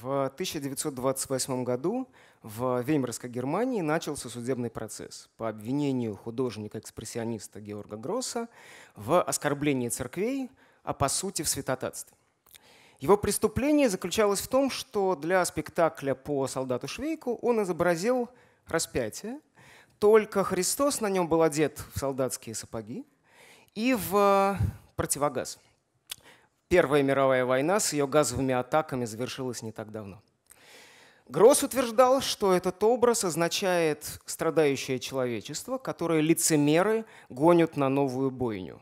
В 1928 году в Веймарской Германии начался судебный процесс по обвинению художника-экспрессиониста Георга Гросса в оскорблении церквей, а по сути в святотатстве. Его преступление заключалось в том, что для спектакля по солдату Швейку он изобразил распятие, только Христос на нем был одет в солдатские сапоги и в противогаз – Первая мировая война с ее газовыми атаками завершилась не так давно. Гросс утверждал, что этот образ означает страдающее человечество, которое лицемеры гонят на новую бойню.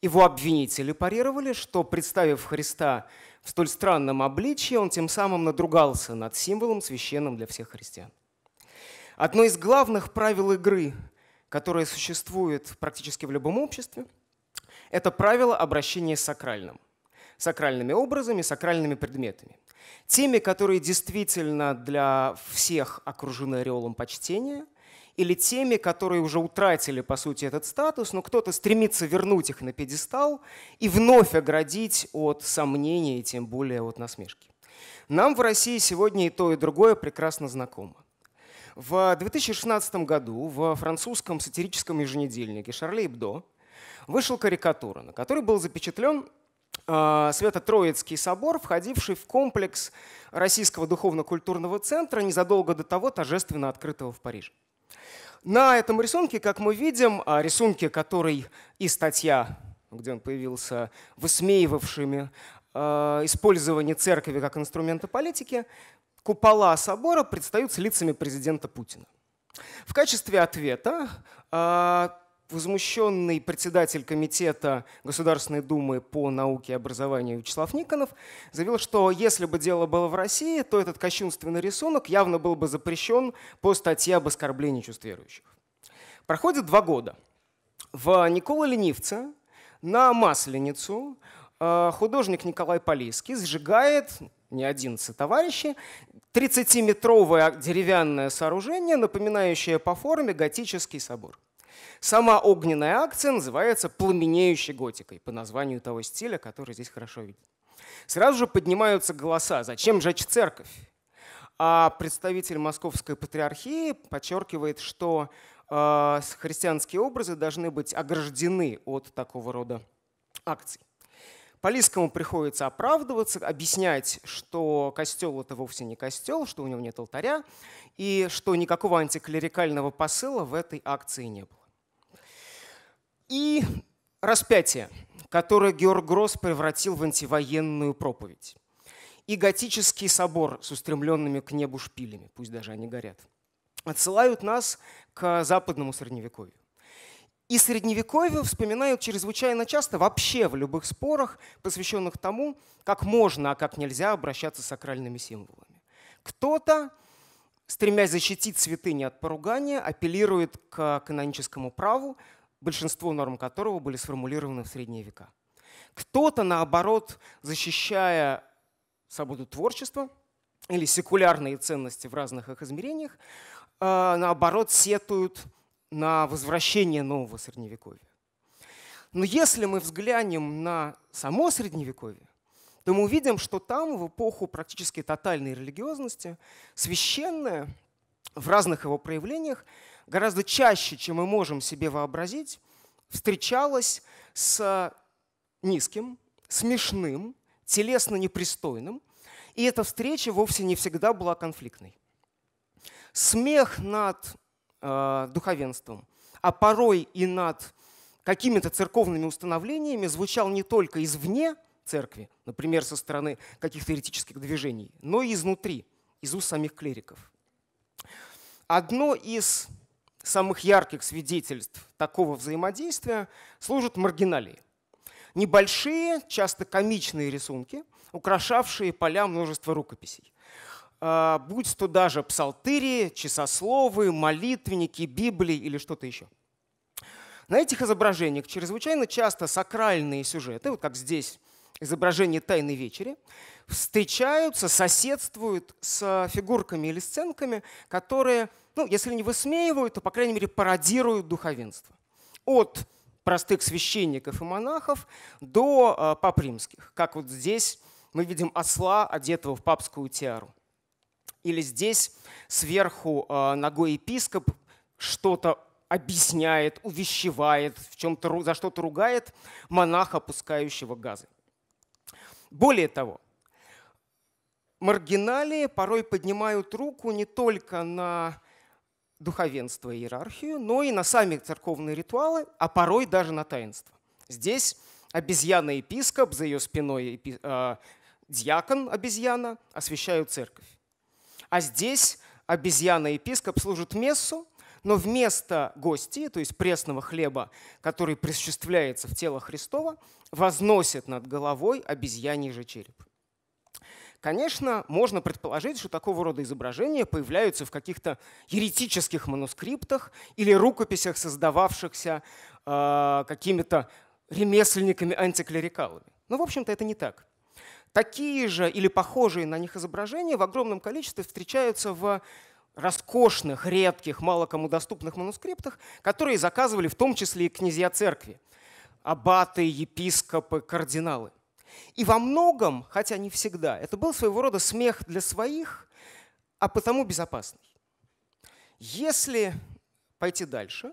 Его обвинители парировали, что, представив Христа в столь странном обличье, он тем самым надругался над символом, священным для всех христиан. Одно из главных правил игры, которое существует практически в любом обществе, это правило обращения с сакральным сакральными образами, сакральными предметами. Теми, которые действительно для всех окружены ореолом почтения, или теми, которые уже утратили, по сути, этот статус, но кто-то стремится вернуть их на пьедестал и вновь оградить от сомнений, и тем более от насмешки. Нам в России сегодня и то, и другое прекрасно знакомо. В 2016 году в французском сатирическом еженедельнике «Шарлей Бдо» вышел карикатура, на которой был запечатлен Э, Свято-Троицкий собор, входивший в комплекс Российского духовно-культурного центра незадолго до того торжественно открытого в Париже. На этом рисунке, как мы видим, а рисунке, который и статья, где он появился, высмеивавшими э, использование церкви как инструмента политики, купола собора предстают с лицами президента Путина. В качестве ответа э, возмущенный председатель комитета Государственной Думы по науке и образованию Вячеслав Никонов заявил, что если бы дело было в России, то этот кощунственный рисунок явно был бы запрещен по статье об оскорблении чувств верующих. Проходит два года. В Никола ленивце на Масленицу э, художник Николай Полиский сжигает не один сотоварищи, 30-метровое деревянное сооружение, напоминающее по форме готический собор. Сама огненная акция называется «Пламенеющей готикой» по названию того стиля, который здесь хорошо виден. Сразу же поднимаются голоса «Зачем жечь церковь?». А представитель Московской патриархии подчеркивает, что э, христианские образы должны быть ограждены от такого рода акций. Полискому приходится оправдываться, объяснять, что костел это вовсе не костел, что у него нет алтаря, и что никакого антиклерикального посыла в этой акции не было. И распятие, которое Георг Гросс превратил в антивоенную проповедь. И готический собор с устремленными к небу шпилями, пусть даже они горят, отсылают нас к западному средневековью. И средневековье вспоминают чрезвычайно часто вообще в любых спорах, посвященных тому, как можно, а как нельзя обращаться с сакральными символами. Кто-то, стремясь защитить святыни от поругания, апеллирует к каноническому праву, большинство норм которого были сформулированы в средние века. Кто-то, наоборот, защищая свободу творчества или секулярные ценности в разных их измерениях, э, наоборот, сетуют на возвращение нового средневековья. Но если мы взглянем на само средневековье, то мы увидим, что там в эпоху практически тотальной религиозности священное в разных его проявлениях гораздо чаще, чем мы можем себе вообразить, встречалась с э, низким, смешным, телесно непристойным, и эта встреча вовсе не всегда была конфликтной. Смех над э, духовенством, а порой и над какими-то церковными установлениями звучал не только извне церкви, например, со стороны каких-то еретических движений, но и изнутри, из уст самих клириков. Одно из самых ярких свидетельств такого взаимодействия служат маргиналии. Небольшие, часто комичные рисунки, украшавшие поля множества рукописей. А, будь то даже псалтыри, часословы, молитвенники, Библии или что-то еще. На этих изображениях чрезвычайно часто сакральные сюжеты, вот как здесь изображение «Тайной вечери», встречаются, соседствуют с фигурками или сценками, которые, ну, если не высмеивают, то, по крайней мере, пародируют духовенство. От простых священников и монахов до а, пап римских, как вот здесь мы видим осла, одетого в папскую тиару. Или здесь сверху а, ногой епископ что-то объясняет, увещевает, в чем-то, за что-то ругает монаха, опускающего газы. Более того, маргиналии порой поднимают руку не только на духовенство и иерархию, но и на сами церковные ритуалы, а порой даже на таинство. Здесь обезьяна-епископ, за ее спиной э, а, дьякон-обезьяна освещают церковь. А здесь обезьяна-епископ служит мессу, но вместо гости, то есть пресного хлеба, который присуществляется в тело Христова, возносит над головой обезьяний же череп. Конечно, можно предположить, что такого рода изображения появляются в каких-то еретических манускриптах или рукописях, создававшихся э, какими-то ремесленниками-антиклерикалами. Но, в общем-то, это не так. Такие же или похожие на них изображения в огромном количестве встречаются в роскошных, редких, мало кому доступных манускриптах, которые заказывали в том числе и князья церкви, аббаты, епископы, кардиналы. И во многом, хотя не всегда, это был своего рода смех для своих, а потому безопасный. Если пойти дальше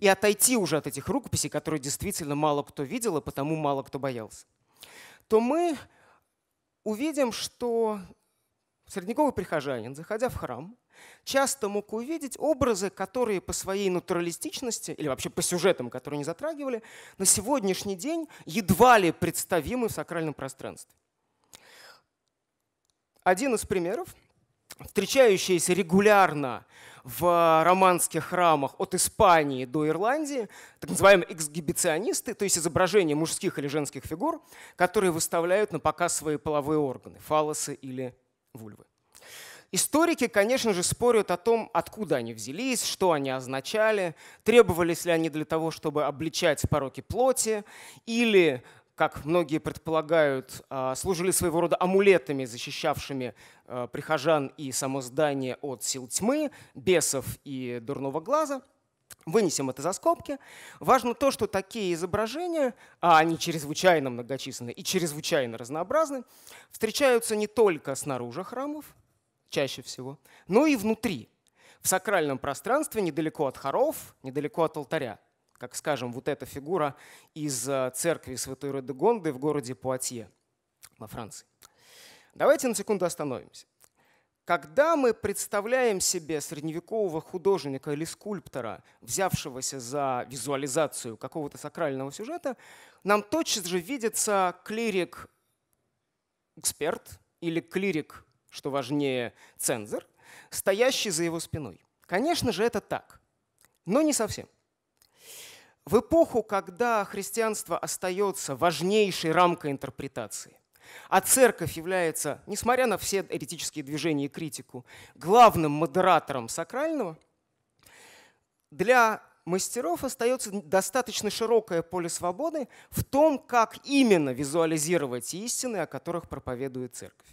и отойти уже от этих рукописей, которые действительно мало кто видел и потому мало кто боялся, то мы увидим, что средневековый прихожанин, заходя в храм, часто мог увидеть образы, которые по своей натуралистичности или вообще по сюжетам, которые не затрагивали, на сегодняшний день едва ли представимы в сакральном пространстве. Один из примеров, встречающийся регулярно в романских храмах от Испании до Ирландии, так называемые эксгибиционисты, то есть изображения мужских или женских фигур, которые выставляют на показ свои половые органы, фалосы или вульвы. Историки, конечно же, спорят о том, откуда они взялись, что они означали, требовались ли они для того, чтобы обличать пороки плоти, или, как многие предполагают, а, служили своего рода амулетами, защищавшими а, прихожан и само здание от сил тьмы, бесов и дурного глаза – Вынесем это за скобки. Важно то, что такие изображения, а они чрезвычайно многочисленны и чрезвычайно разнообразны, встречаются не только снаружи храмов, чаще всего, но ну и внутри, в сакральном пространстве, недалеко от хоров, недалеко от алтаря. Как, скажем, вот эта фигура из э, церкви Святой Радегонды в городе Пуатье во Франции. Давайте на секунду остановимся. Когда мы представляем себе средневекового художника или скульптора, взявшегося за визуализацию какого-то сакрального сюжета, нам тотчас же видится клирик-эксперт или клирик что важнее, цензор, стоящий за его спиной. Конечно же, это так, но не совсем. В эпоху, когда христианство остается важнейшей рамкой интерпретации, а церковь является, несмотря на все эретические движения и критику, главным модератором сакрального, для мастеров остается достаточно широкое поле свободы в том, как именно визуализировать истины, о которых проповедует церковь.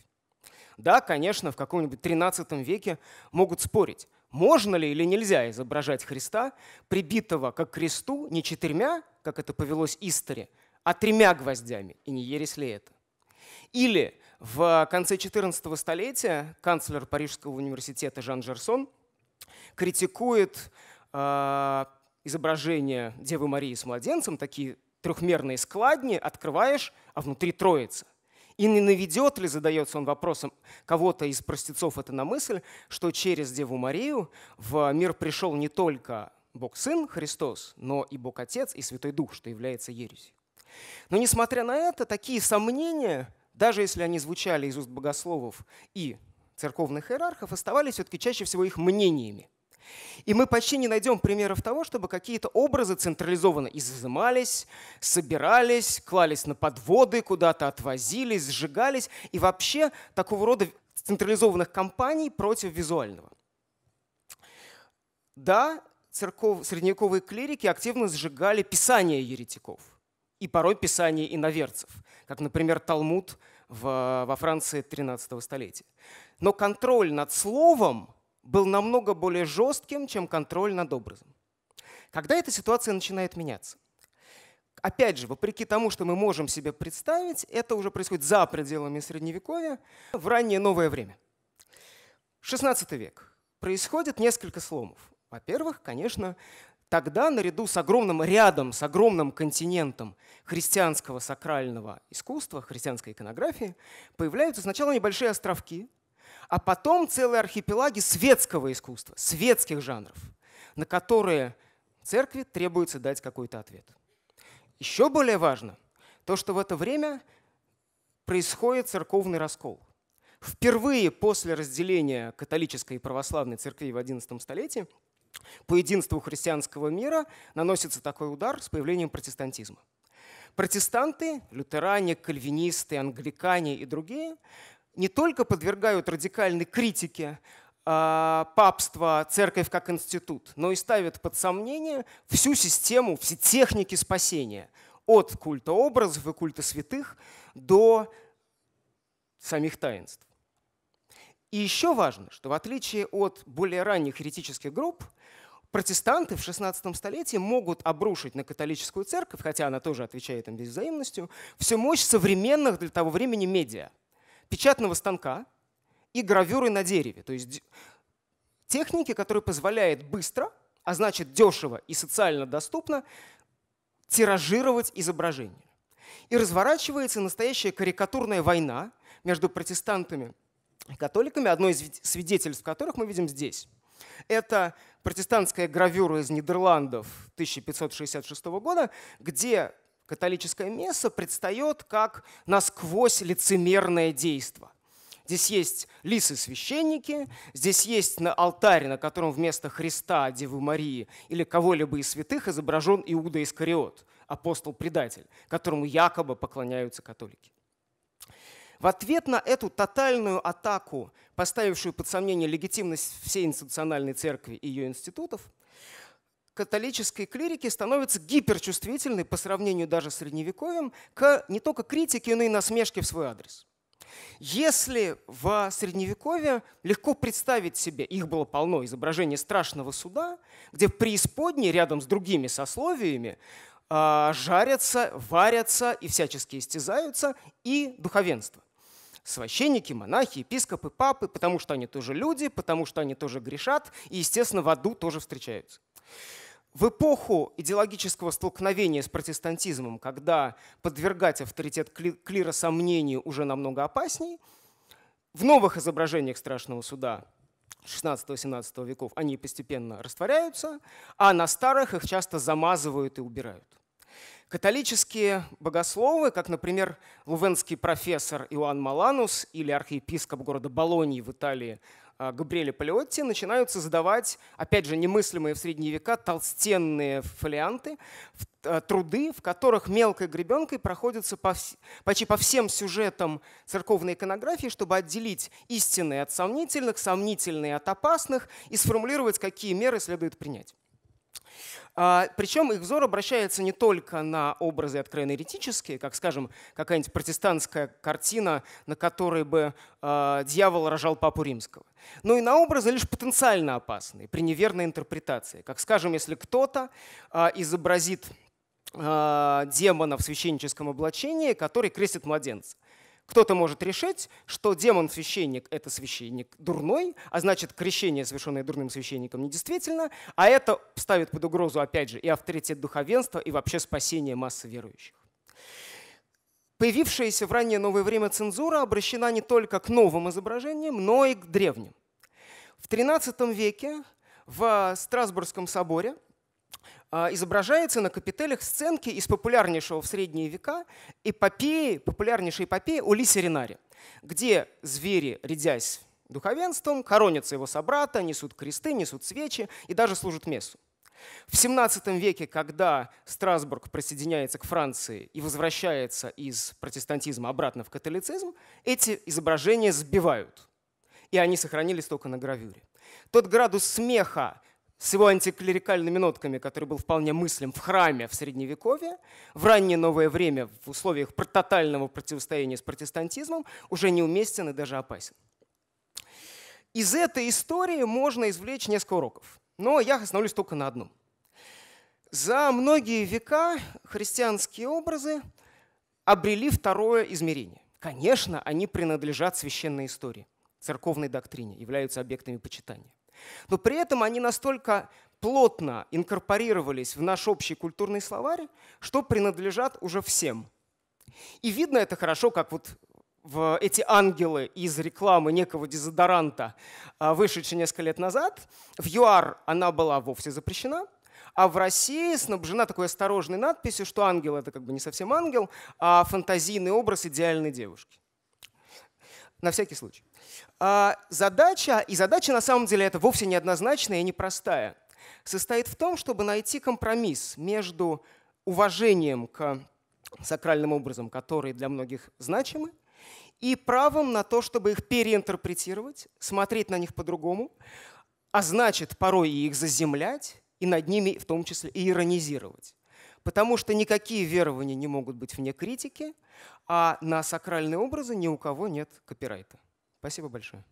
Да, конечно, в каком-нибудь 13 веке могут спорить, можно ли или нельзя изображать Христа, прибитого как кресту не четырьмя, как это повелось Истаре, а тремя гвоздями, и не ересь ли это. Или в конце 14 столетия канцлер Парижского университета Жан Жерсон критикует э, изображение Девы Марии с младенцем, такие трехмерные складни, открываешь, а внутри троица – и не наведет ли, задается он вопросом, кого-то из простецов это на мысль, что через Деву Марию в мир пришел не только Бог Сын Христос, но и Бог Отец и Святой Дух, что является ересью. Но несмотря на это, такие сомнения, даже если они звучали из уст богословов и церковных иерархов, оставались все-таки чаще всего их мнениями. И мы почти не найдем примеров того, чтобы какие-то образы централизованно изымались, собирались, клались на подводы, куда-то отвозились, сжигались. И вообще такого рода централизованных кампаний против визуального. Да, церков, средневековые клирики активно сжигали писания еретиков и порой писания иноверцев, как, например, Талмуд в, во Франции 13 столетия. Но контроль над словом – был намного более жестким, чем контроль над образом. Когда эта ситуация начинает меняться? Опять же, вопреки тому, что мы можем себе представить, это уже происходит за пределами Средневековья, в раннее новое время. 16 век. Происходит несколько сломов. Во-первых, конечно, тогда наряду с огромным рядом, с огромным континентом христианского сакрального искусства, христианской иконографии, появляются сначала небольшие островки, а потом целые архипелаги светского искусства, светских жанров, на которые церкви требуется дать какой-то ответ. Еще более важно то, что в это время происходит церковный раскол. Впервые после разделения католической и православной церкви в XI столетии по единству христианского мира наносится такой удар с появлением протестантизма. Протестанты, лютеране, кальвинисты, англикане и другие не только подвергают радикальной критике а, папство, церковь как институт, но и ставят под сомнение всю систему, все техники спасения, от культа образов и культа святых до самих таинств. И еще важно, что в отличие от более ранних херетических групп, протестанты в XVI столетии могут обрушить на католическую церковь, хотя она тоже отвечает им здесь взаимностью, всю мощь современных для того времени медиа – печатного станка и гравюры на дереве. То есть техники, которые позволяют быстро, а значит дешево и социально доступно, тиражировать изображение. И разворачивается настоящая карикатурная война между протестантами и католиками, одно из свидетельств которых мы видим здесь. Это протестантская гравюра из Нидерландов 1566 года, где католическая месса предстает как насквозь лицемерное действо. Здесь есть лисы-священники, здесь есть на алтаре, на котором вместо Христа, Девы Марии или кого-либо из святых изображен Иуда Искариот, апостол-предатель, которому якобы поклоняются католики. В ответ на эту тотальную атаку, поставившую под сомнение легитимность всей институциональной церкви и ее институтов, католические клирики становятся гиперчувствительны по сравнению даже с средневековьем к не только критике, но и насмешке в свой адрес. Если в Средневековье легко представить себе, их было полно, изображение страшного суда, где в преисподней рядом с другими сословиями а, жарятся, варятся и всячески истязаются, и духовенство. Священники, монахи, епископы, папы, потому что они тоже люди, потому что они тоже грешат, и, естественно, в аду тоже встречаются в эпоху идеологического столкновения с протестантизмом, когда подвергать авторитет клира сомнению уже намного опасней, в новых изображениях страшного суда 16-17 веков они постепенно растворяются, а на старых их часто замазывают и убирают. Католические богословы, как, например, лувенский профессор Иоанн Маланус или архиепископ города Болоньи в Италии а, Габриэля Палеотти начинаются задавать, опять же, немыслимые в средние века толстенные фолианты, а, труды, в которых мелкой гребенкой проходятся по, почти по всем сюжетам церковной иконографии, чтобы отделить истинные от сомнительных, сомнительные от опасных и сформулировать, какие меры следует принять. А, Причем их взор обращается не только на образы откровенно еретические, как, скажем, какая-нибудь протестантская картина, на которой бы а, дьявол рожал папу римского, но и на образы лишь потенциально опасные при неверной интерпретации. Как, скажем, если кто-то а, изобразит демона в священническом облачении, который крестит младенца. Кто-то может решить, что демон-священник — это священник дурной, а значит, крещение, совершенное дурным священником, недействительно, а это ставит под угрозу, опять же, и авторитет духовенства, и вообще спасение массы верующих. Появившаяся в раннее новое время цензура обращена не только к новым изображениям, но и к древним. В XIII веке в Страсбургском соборе — а, изображается на капителях сценки из популярнейшего в средние века эпопеи, популярнейшей эпопеи о Лисе где звери, рядясь духовенством, коронятся его собрата, несут кресты, несут свечи и даже служат мессу. В XVII веке, когда Страсбург присоединяется к Франции и возвращается из протестантизма обратно в католицизм, эти изображения сбивают. И они сохранились только на гравюре. Тот градус смеха, с его антиклерикальными нотками, который был вполне мыслим в храме в Средневековье, в раннее новое время в условиях тотального противостояния с протестантизмом уже неуместен и даже опасен. Из этой истории можно извлечь несколько уроков, но я остановлюсь только на одном. За многие века христианские образы обрели второе измерение. Конечно, они принадлежат священной истории, церковной доктрине, являются объектами почитания. Но при этом они настолько плотно инкорпорировались в наш общий культурный словарь, что принадлежат уже всем. И видно это хорошо, как вот в эти ангелы из рекламы некого дезодоранта, а, вышедшей несколько лет назад. В ЮАР она была вовсе запрещена, а в России снабжена такой осторожной надписью, что ангел — это как бы не совсем ангел, а фантазийный образ идеальной девушки. На всякий случай. А задача, и задача на самом деле это вовсе неоднозначная и непростая, состоит в том, чтобы найти компромисс между уважением к сакральным образам, которые для многих значимы, и правом на то, чтобы их переинтерпретировать, смотреть на них по-другому, а значит, порой и их заземлять, и над ними в том числе и иронизировать. Потому что никакие верования не могут быть вне критики, а на сакральные образы ни у кого нет копирайта. Спасибо большое.